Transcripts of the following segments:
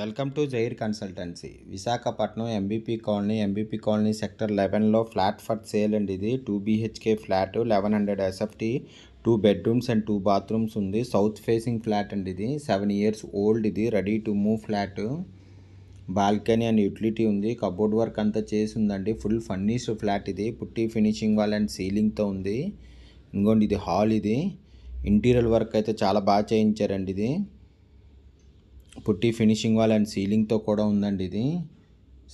welcome to Jair consultancy Visakhapatnam MBP colony MBP colony sector లెవెన్లో flat for sale అండి ఇది two BHK flat eleven hundred SFT two bedrooms and two bathrooms ఉంది south facing flat అండి ఇది seven years old ఇది ready to move flat balcony and utility ఉంది cupboard work అంతా చేసి ఉందండి ఫుల్ ఫర్నిష్డ్ ఫ్లాట్ ఇది పుట్టి ఫినిషింగ్ వాల్ అండ్ సీలింగ్తో ఉంది ఇంకోండి ఇది హాల్ ఇది ఇంటీరియర్ వర్క్ అయితే చాలా బాగా చేయించారండి ఇది పుట్టి ఫినిషింగ్ వాల్ అండ్ సీలింగ్తో కూడా ఉందండి ఇది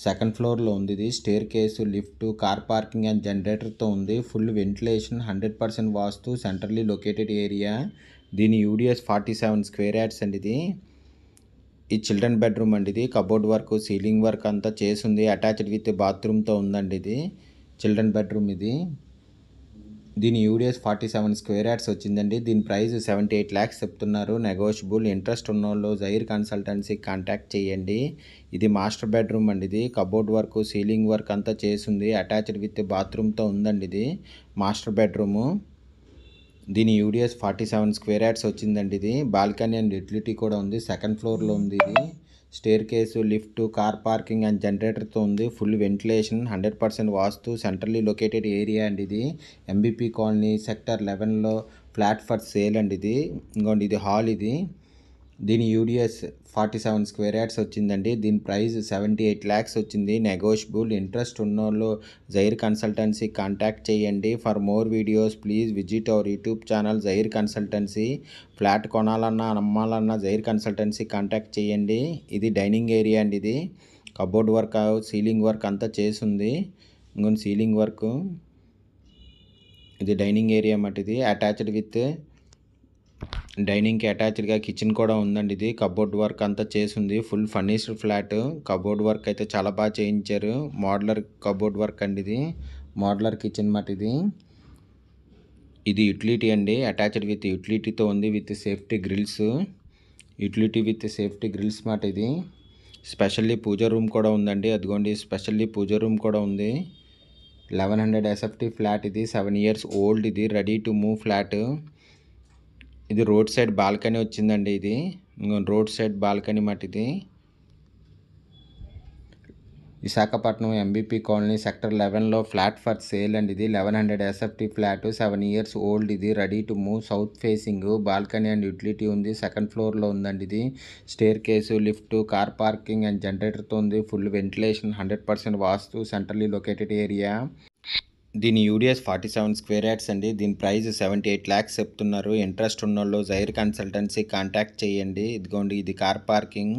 సెకండ్ ఫ్లోర్లో ఉంది ఇది staircase lift car parking and జనరేటర్తో ఉంది full ventilation hundred percent vastu centrally located area దీని UDS forty seven square yards అండి ఇది ఈ చిల్డ్రన్ బెడ్రూమ్ అండి ఇది కబోర్డ్ వర్క్ సీలింగ్ వర్క్ అంతా చేసింది అటాచ్డ్ విత్ బాత్రూమ్తో ఉందండి ఇది చిల్డ్రన్ బెడ్రూమ్ ఇది దీని UDS forty seven square yards వచ్చిందండి దీని ప్రైస్ సెవెంటీ ఎయిట్ ల్యాక్స్ చెప్తున్నారు నెగోషియబుల్ ఇంట్రెస్ట్ ఉన్న వాళ్ళు జైర్ కన్సల్టెన్సీ కాంటాక్ట్ చేయండి ఇది మాస్టర్ బెడ్రూమ్ అండి ఇది కబోర్డ్ వర్క్ సీలింగ్ వర్క్ అంతా చేసింది అటాచ్డ్ విత్ బాత్రూమ్తో ఉందండి ఇది మాస్టర్ బెడ్రూము దీని UDS forty seven square yards వచ్చిందండి ఇది బాల్కనీ అండ్ యూటిలిటీ కూడా ఉంది సెకండ్ ఫ్లోర్లో ఉంది ఇది staircase lift car parking and జనరేటర్తో ఉంది full ventilation hundred percent vastu centrally located area అండి ఇది ఎంబీపీ కాలనీ సెక్టర్ లెవెన్లో ఫ్లాట్ ఫర్ సేల్ అండి ఇది ఇంకోండి ఇది హాల్ ఇది దీని UDS forty seven square yards వచ్చిందండి దీని ప్రైస్ సెవెంటీ ఎయిట్ ల్యాక్స్ వచ్చింది నెగోషియబుల్ ఇంట్రెస్ట్ ఉన్నోళ్ళు జైర్ కన్సల్టెన్సీ కాంటాక్ట్ చేయండి for more videos please visit our YouTube channel Jair consultancy flat కొనాలన్నా అమ్మాలన్నా జైర్ కన్సల్టెన్సీ కాంటాక్ట్ చేయండి ఇది డైనింగ్ ఏరియా అండి ఇది కబోర్డ్ వర్క్ సీలింగ్ వర్క్ అంతా చేసింది ఇంకొన్ని సీలింగ్ వర్క్ ఇది డైనింగ్ ఏరియా మటుది అటాచ్డ్ విత్ అటాచ్డ్ అటాచ్డ్గా కిచెన్ కూడా ఉందండి ఇది కబోర్డ్ వర్క్ అంతా చేసింది full furnished flat cupboard work అయితే చాలా బాగా చేయించారు మోడలర్ కబోర్డ్ వర్క్ అండి ఇది మోడలర్ కిచెన్ మాట ఇది ఇది యుటిలిటీ అండి అటాచ్డ్ విత్ యుటిలిటీతో ఉంది with safety grills utility with safety grills మాట ఇది స్పెషల్లీ పూజ రూమ్ కూడా ఉందండి అదిగోండి స్పెషల్లీ పూజ రూమ్ కూడా ఉంది లెవెన్ హండ్రెడ్ ఎస్ఎఫ్టీ ఫ్లాట్ ఇది సెవెన్ ఇయర్స్ ఓల్డ్ ఇది రెడీ టు మూవ్ ఫ్లాట్ ఇది రోడ్ సైడ్ బాల్కనీ వచ్చిందండి ఇది రోడ్ సైడ్ బాల్కనీ మాట ఇది విశాఖపట్నం ఎంబీపీ కాలనీ సెక్టర్ లెవెన్లో ఫ్లాట్ ఫర్ సేల్ అండి ఇది eleven hundred SFT flat seven years old ఇది ready to move south facing balcony and utility ఉంది సెకండ్ ఫ్లోర్లో ఉందండి ఇది staircase lift car parking and జనరేటర్తో ఉంది full ventilation hundred percent vastu centrally located area దీని UDS forty seven square yards అండి దీని ప్రైస్ సెవెంటీ ఎయిట్ ల్యాక్స్ చెప్తున్నారు ఇంట్రెస్ట్ ఉన్న వాళ్ళు జైర్ కన్సల్టెన్సీ కాంటాక్ట్ చేయండి ఇదిగోండి ఇది కార్ పార్కింగ్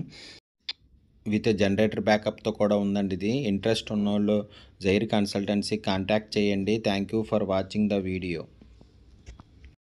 విత్ జనరేటర్ బ్యాకప్తో కూడా ఉందండి ఇది ఇంట్రెస్ట్ ఉన్న వాళ్ళు జైర్ కన్సల్టెన్సీ కాంటాక్ట్ చేయండి thank you for watching the video